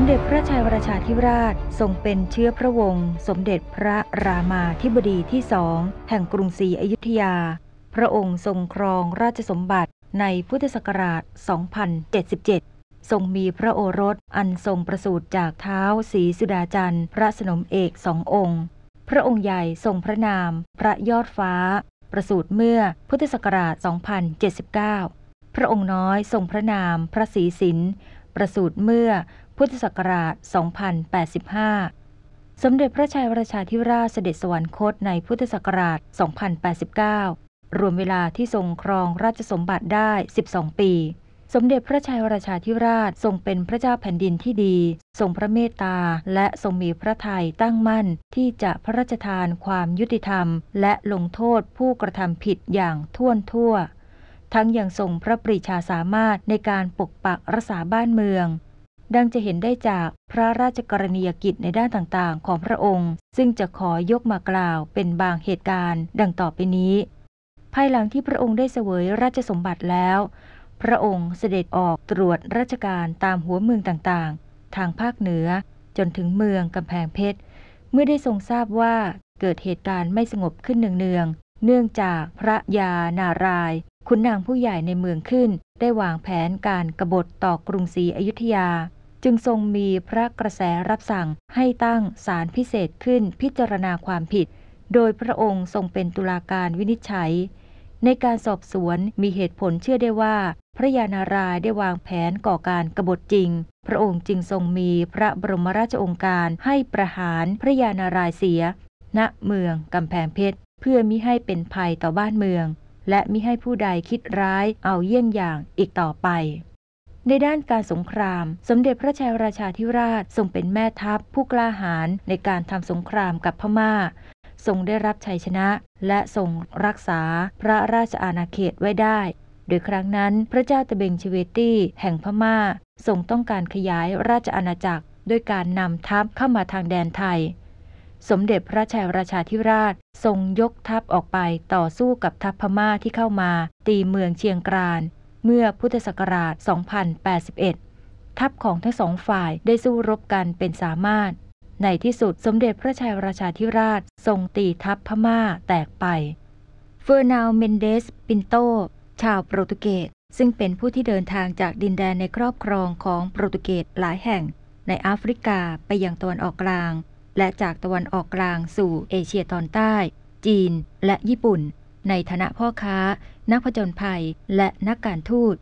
มเด็จพระชัยวรชาธิราชทรงเป็นเชื้อพระวงศ์สมเด็จพระรามาธิบดีที่สองแห่งกรุงศรีอยุธยา พระองค์ทรงครองราชสมบัติในพุทธศักราช2077 ทรงมีพระโอรสอันทรงประสูติจากเท้าสีสุดาจันทร์ พระสนมเอกสององค์ พระองค์ใหญ่ทรงพระนาม พระยอดฟ้า ประสูติเมื่อพุทธศักราช2079 พระองค์น้อยทรงพระนามพระศรีสินประสูติเมื่อพุทธศักราช2085สมเด็จพระชัยวรชาธิราชเสด็จสวรรคตในพุทธศักราช2089รวมเวลาที่ทรงครองราชสมบัติได้ 12 ปี สมเด็จพระชัยวรชาธิราชทรงเป็นพระเจ้าแผ่นดินที่ดีทรงพระเมตตาและทรงมีพระทัยตั้งมั่นที่จะพระราชทานความยุติธรรม และลงโทษผู้กระทำผิดอย่างท่วนทั่ว ทั้งยังทรงพระปรีชาสามารถในการปกปักรักษาบ้านเมืองดังจะเห็นได้จากพระราชกรณียกิจในด้านต่างๆ ของพระองค์ ซึ่งจะขอยกมากล่าวเป็นบางเหตุการณ์ดังต่อไปนี้ ภายหลังที่พระองค์ได้เสวยราชสมบัติแล้ว พระองค์เสด็จออกตรวจราชการตามหัวเมืองต่างๆ ทางภาคเหนือ จนถึงเมืองกำแพงเพชร เมื่อได้ทรงทราบว่าเกิดเหตุการณ์ไม่สงบขึ้นเนืองๆ เนื่องจากพระยานารายขุนนางผู้ใหญ่ในเมืองขึ้นได้วางแผนการกรบฏต่อกรุงศรีอยุธยา จึงทรงมีพระกระแสรับสั่งให้ตั้งศาลพิเศษขึ้นพิจารณาความผิด โดยพระองค์ทรงเป็นตุลาการวินิจฉัย ในการสอบสวนมีเหตุผลเชื่อได้ว่าพระยานารายได้วางแผนก่อการกรบฏจริง พระองค์จึงทรงมีพระบรมราชองค์การให้ประหารพระยานารายเสีย ณเมืองกำแพงเพชรเพื่อมิให้เป็นภัยต่อบ้านเมืองและมิให้ผู้ใดคิดร้ายเอาเยี่ยงอย่างอีกต่อไป ในด้านการสงคราม สมเด็จพระชายราชาธิราชทรงเป็นแม่ทัพผู้กล้าหาญในการทำสงครามกับพมา่าทรงได้รับชัยชนะและทรงรักษาพระราชอาณาเขตไว้ได้ โดยครั้งนั้นพระเจ้าตะเบงชเวตี้แห่งพมา่าทรงต้องการขยายราชอาณาจักรด้วยการนำทัพเข้ามาทางแดนไทยสมเด็จพระชัยราชาธิราชทรงยกทัพออกไปต่อสู้กับทัพพม่าที่เข้ามา ตีเมืองเชียงกรานเมื่อพุทธศักราช2081 ทัพของทั้งสองฝ่ายได้สู้รบกันเป็นสามารถในที่สุดสมเด็จพระชัยราชาธิราช ทรงตีทัพพม่าแตกไป เฟอร์นาลเมนเดส ปินโตชาวโปรตุเกสซึ่งเป็นผู้ที่เดินทางจากดินแดนในครอบครองของโปรตุเกสหลายแห่งในแอฟริกาไปยังตะวันออกกลางและจากตะวันออกกลางสู่เอเชียตอนใต้ จีนและญี่ปุ่น ในฐานะพ่อค้า นักผจญภัย และนักการทูต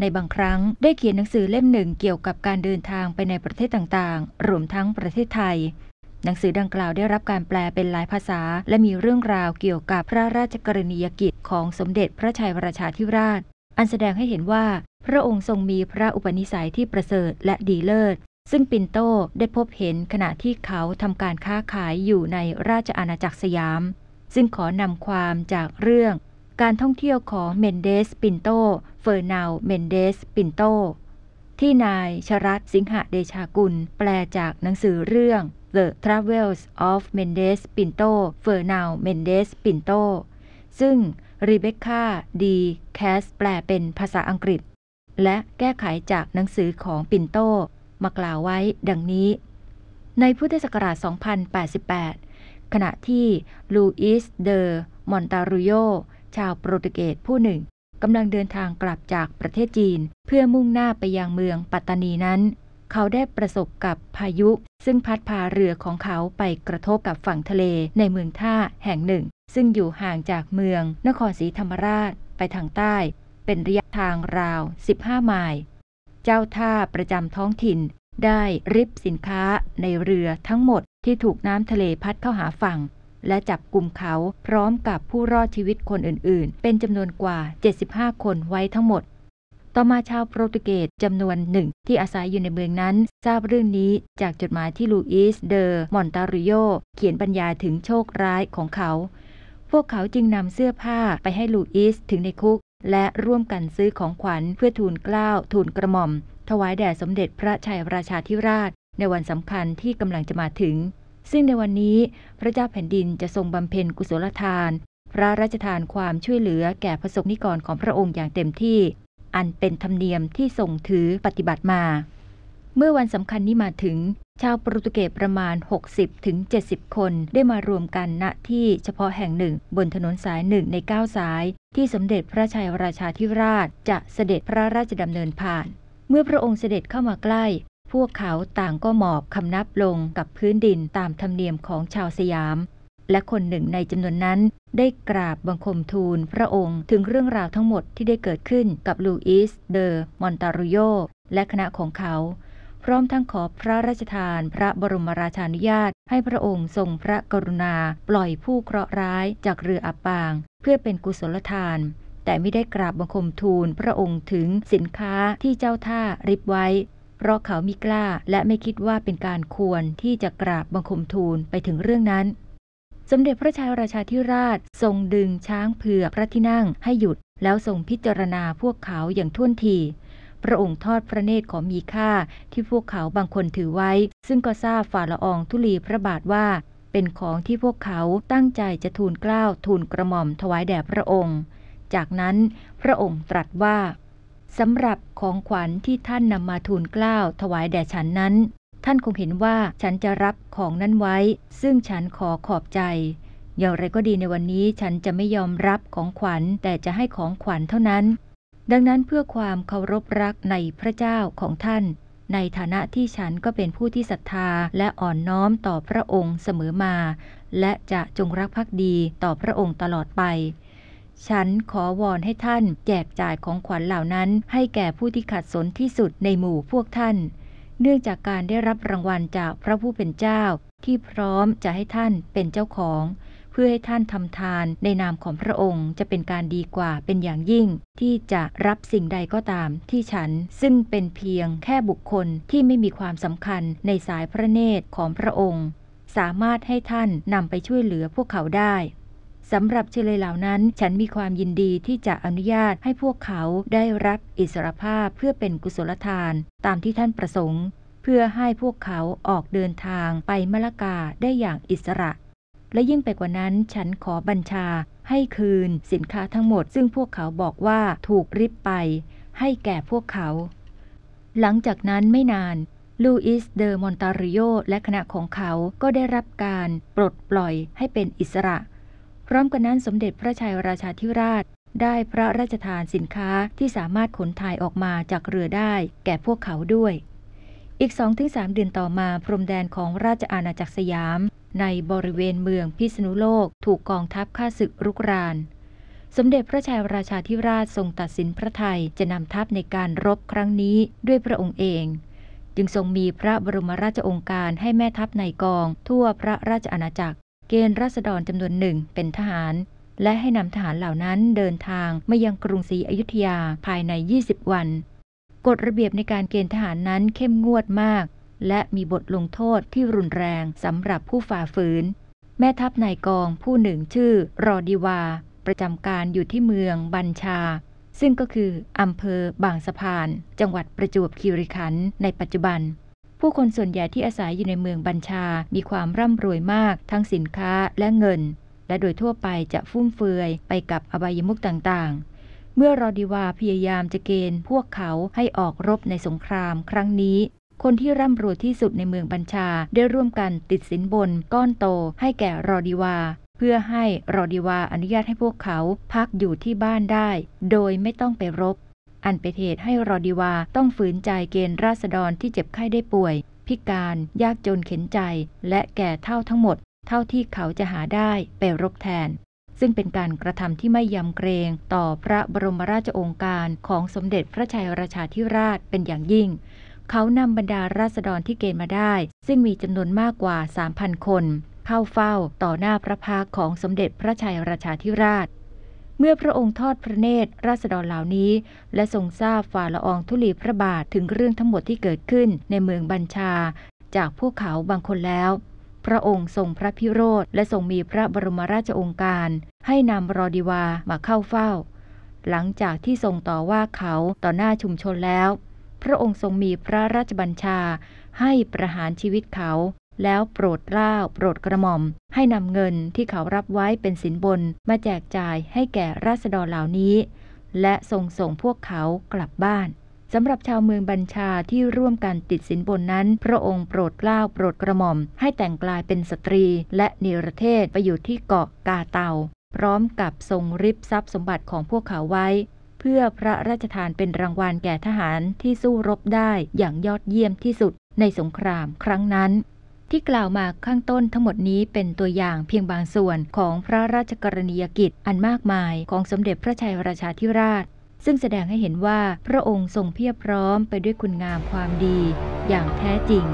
ในบางครั้งได้เขียนหนังสือเล่มหนึ่งเกี่ยวกับการเดินทางไปในประเทศต่างๆ รวมทั้งประเทศไทย หนังสือดังกล่าวได้รับการแปลเป็นหลายภาษา และมีเรื่องราวเกี่ยวกับพระราชกรณียกิจของสมเด็จพระชัยวราชาธิราช อันแสดงให้เห็นว่าพระองค์ทรงมีพระอุปนิสัยที่ประเสริฐและดีเลิศซึ่งปินโตได้พบเห็นขณะที่เขาทำการค้าขายอยู่ในราชอาณาจักรสยาม ซึ่งขอนำความจากเรื่อง การท่องเที่ยวของเมนเดส ปินโต เฟอร์นาลเมนเดส ปินโต ที่นายชรัตสิงหะเดชากุล แปลจากหนังสือเรื่อง The Travels of Mendes Pinto Fernal Mendes Pinto ซึ่งรีเบคค่าดีแคสแปลเป็นภาษาอังกฤษ และแก้ไขจากหนังสือของปินโตมากล่าวไว้ดังนี้ ในพุทธศักราช2088 ขณะที่ลูอิส เดอมอนตารุโย ชาวโปรตุเกสผู้หนึ่งกำลังเดินทางกลับจากประเทศจีน เพื่อมุ่งหน้าไปยังเมืองปัตตานีนั้น เขาได้ประสบกับพายุ ซึ่งพัดพาเรือของเขาไปกระทบกับฝั่งทะเลในเมืองท่าแห่งหนึ่ง ซึ่งอยู่ห่างจากเมือง นครศรีธรรมราชไปทางใต้ เป็นระยะทางราว 15ไมล์ เจ้าท่าประจำท้องถิ่นได้ริบสินค้าในเรือทั้งหมดที่ถูกน้ำทะเลพัดเข้าหาฝั่ง และจับกลุ่มเขาพร้อมกับผู้รอดชีวิตคนอื่นๆ เป็นจำนวนกว่า 75 คนไว้ทั้งหมด ต่อมาชาวโปรตุเกสจำนวนหนึ่งที่อาศัยอยู่ในเมืองนั้น ทราบเรื่องนี้จากจดหมายที่ลูอิส เดอ มอนตาริโยเขียนบรรยายถึงโชคร้ายของเขา พวกเขาจึงนำเสื้อผ้าไปให้ลูอิสถึงในคุก และร่วมกันซื้อของขวัญเพื่อทูลกล้าวทูลกระหม่อมถวายแด่สมเด็จพระชัยราชาธิราช ในวันสำคัญที่กำลังจะมาถึง ซึ่งในวันนี้พระเจ้าแผ่นดินจะทรงบำเพ็ญกุศลทาน พระราชทานความช่วยเหลือแก่พระสง์นิกรของพระองค์อย่างเต็มที่ อันเป็นธรรมเนียมที่ทรงถือปฏิบัติมา เมื่อวันสำคัญนี้มาถึง ชาวโปรตุเกสประมาณ 60-70 คนได้มารวมกันณที่เฉพาะแห่งหนึ่งบนถนนสายหนึ่งใน9สาย ที่สมเด็จพระชัยราชาธิราชจะเสด็จพระราชดำเนินผ่านเมื่อพระองค์เสด็จเข้ามาใกล้ พวกเขาต่างก็หมอบคำนับลงกับพื้นดินตามธรรมเนียมของชาวสยาม และคนหนึ่งในจำนวนนั้นได้กราบบังคมทูลพระองค์ถึงเรื่องราวทั้งหมดที่ได้เกิดขึ้นกับลูอิสเดอ มอนตารุโยและคณะของเขา พร้อมทั้งขอพระราชทาน พระบรมราชานุญาต ให้พระองค์ทรงพระกรุณาปล่อยผู้เคราะห์ร้ายจากเรืออับปาง เพื่อเป็นกุศลทานแต่ไม่ได้กราบบังคมทูล พระองค์ถึงสินค้าที่เจ้าท่าริบไว้ เพราะเขามิกล้าและไม่คิดว่าเป็นการควรที่จะกราบบังคมทูลไปถึงเรื่องนั้น สมเด็จพระชายราชาธิราชทรงดึงช้างเผือกพระที่นั่ง ให้หยุดแล้วทรงพิจารณาพวกเขาอย่างท่วนที พระองค์ทอดพระเนตรของมีค่าที่พวกเขาบางคนถือไว้ ซึ่งก็ทราบฝ่าละอองทุลีพระบาทว่า เป็นของที่พวกเขาตั้งใจจะทูลเกล้าทูลกระหม่อมถวายแด่พระองค์จากนั้นพระองค์ตรัสว่าสำหรับของขวัญที่ท่านนำมาทูลเกล้าถวายแด่ฉันนั้น ท่านคงเห็นว่าฉันจะรับของนั้นไว้ ซึ่งฉันขอขอบใจ อย่างไรก็ดีในวันนี้ฉันจะไม่ยอมรับของขวัญแต่จะให้ของขวัญเท่านั้น ดังนั้นเพื่อความเคารพรักในพระเจ้าของท่าน ในฐานะที่ฉันก็เป็นผู้ที่ศรัทธาและอ่อนน้อมต่อพระองค์เสมอมา และจะจงรักภักดีต่อพระองค์ตลอดไปฉันขอวอนให้ท่านแจกจ่ายของขวัญเหล่านั้น ให้แก่ผู้ที่ขัดสนที่สุดในหมู่พวกท่าน เนื่องจากการได้รับรางวัลจากพระผู้เป็นเจ้า ที่พร้อมจะให้ท่านเป็นเจ้าของ เพื่อให้ท่านทำทานในนามของพระองค์จะเป็นการดีกว่าเป็นอย่างยิ่ง ที่จะรับสิ่งใดก็ตามที่ฉันซึ่งเป็นเพียงแค่บุคคลที่ไม่มีความสำคัญในสายพระเนตรของพระองค์ สามารถให้ท่านนำไปช่วยเหลือพวกเขาได้สำหรับเชลยเหล่านั้น ฉันมีความยินดีที่จะอนุญาตให้พวกเขาได้รับอิสรภาพเพื่อเป็นกุศลทานตามที่ท่านประสงค์ เพื่อให้พวกเขาออกเดินทางไปมละกาได้อย่างอิสระ และยิ่งไปกว่านั้น ฉันขอบัญชาให้คืนสินค้าทั้งหมด ซึ่งพวกเขาบอกว่าถูกริบไป ให้แก่พวกเขา หลังจากนั้นไม่นาน ลูอิสเดอ มอนตาริโอ และคณะของเขา ก็ได้รับการปลดปล่อยให้เป็นอิสระพร้อมกันนั้นสมเด็จพระชัยราชาธิราชได้พระราชทานสินค้าที่สามารถขนถ่ายออกมาจากเรือได้ แก่พวกเขาด้วย อีก 2-3 เดือนต่อมา พรมแดนของราชอาณาจักรสยาม ในบริเวณเมืองพิษณุโลกถูกกองทัพข้าศึกรุกราน สมเด็จพระชัยราชาธิราชทรงตัดสินพระไทยจะนำทัพในการรบครั้งนี้ด้วยพระองค์เอง จึงทรงมีพระบรมราชองค์การให้แม่ทัพในกองทั่วพระราชอาณาจักรเกณฑ์ราษฎรจำนวนหนึ่งเป็นทหาร และให้นำทหารเหล่านั้นเดินทางมายังกรุงศรีอยุธยาภายใน 20 วัน กฎระเบียบในการเกณฑ์ทหารนั้นเข้มงวดมาก และมีบทลงโทษที่รุนแรงสำหรับผู้ฝ่าฝืน แม่ทัพนายกองผู้หนึ่งชื่อรอดีวา ประจำการอยู่ที่เมืองบัญชา ซึ่งก็คืออำเภอบางสะพาน จังหวัดประจวบคีรีขันธ์ในปัจจุบันผู้คนส่วนใหญ่ที่อาศัยอยู่ในเมืองบัญชา มีความร่ำรวยมากทั้งสินค้าและเงิน และโดยทั่วไปจะฟุ่มเฟือยไปกับอบายมุกต่างๆ เมื่อรอดีวาพยายามจะเกณฑ์พวกเขาให้ออกรบในสงครามครั้งนี้ คนที่ร่ำรวยที่สุดในเมืองบัญชาได้ร่วมกันติดสินบนก้อนโตให้แก่รอดีวา เพื่อให้รอดีวาอนุญาตให้พวกเขาพักอยู่ที่บ้านได้ โดยไม่ต้องไปรบอันเป็นเหตุให้รอดีวาต้องฝืนใจเกณฑ์ราษฎรที่เจ็บไข้ได้ป่วย พิการยากจนเข็นใจและแก่เท่าทั้งหมด เท่าที่เขาจะหาได้ไปรบแทน ซึ่งเป็นการกระทำที่ไม่ยำเกรง ต่อพระบรมราชโองการของสมเด็จพระชัยราชาธิราชเป็นอย่างยิ่ง เขานำบรรดาราษฎรที่เกณฑ์มาได้ ซึ่งมีจำนวนมากกว่า 3,000 คนเข้าเฝ้าต่อหน้าพระพักของสมเด็จพระชัยราชาธิราชเมื่อพระองค์ทอดพระเนตรราษฎรเหล่านี้และ ทรงทราบฝ่าละอองธุลีพระบาทถึงเรื่องทั้งหมดที่เกิดขึ้นในเมืองบัญชา จากพวกเขาบางคนแล้ว พระองค์ทรงพระพิโรธและทรงมีพระบรมราชองค์การ ให้นำรอดีวามาเข้าเฝ้า หลังจากที่ทรงต่อว่าเขาต่อหน้าชุมชนแล้ว พระองค์ทรงมีพระราชบัญชาให้ประหารชีวิตเขาแล้วโปรดเกล้าโปรดกระหม่อม ให้นำเงินที่เขารับไว้เป็นสินบนมาแจกจ่ายให้แก่ราษฎรเหล่านี้ และทรงส่งพวกเขากลับบ้านสำหรับชาวเมืองบัญชาที่ร่วมกันติดสินบนนั้น พระองค์โปรดเกล้าโปรดกระหม่อม ให้แต่งกลายเป็นสตรี และนิรเทศไปอยู่ที่เกาะกาเตาพร้อมกับทรงริบทรัพย์สมบัติของพวกเขาไว้ เพื่อพระราชทาน เป็นรางวัลแก่ทหารที่สู้รบได้อย่างยอดเยี่ยมที่สุดในสงครามครั้งนั้นที่กล่าวมาข้างต้นทั้งหมดนี้เป็นตัวอย่างเพียงบางส่วนของพระราชกรณียกิจอันมากมายของสมเด็จพระชัยราชาธิราช ซึ่งแสดงให้เห็นว่าพระองค์ทรงเพียบพร้อมไปด้วยคุณงามความดี อย่างแท้จริง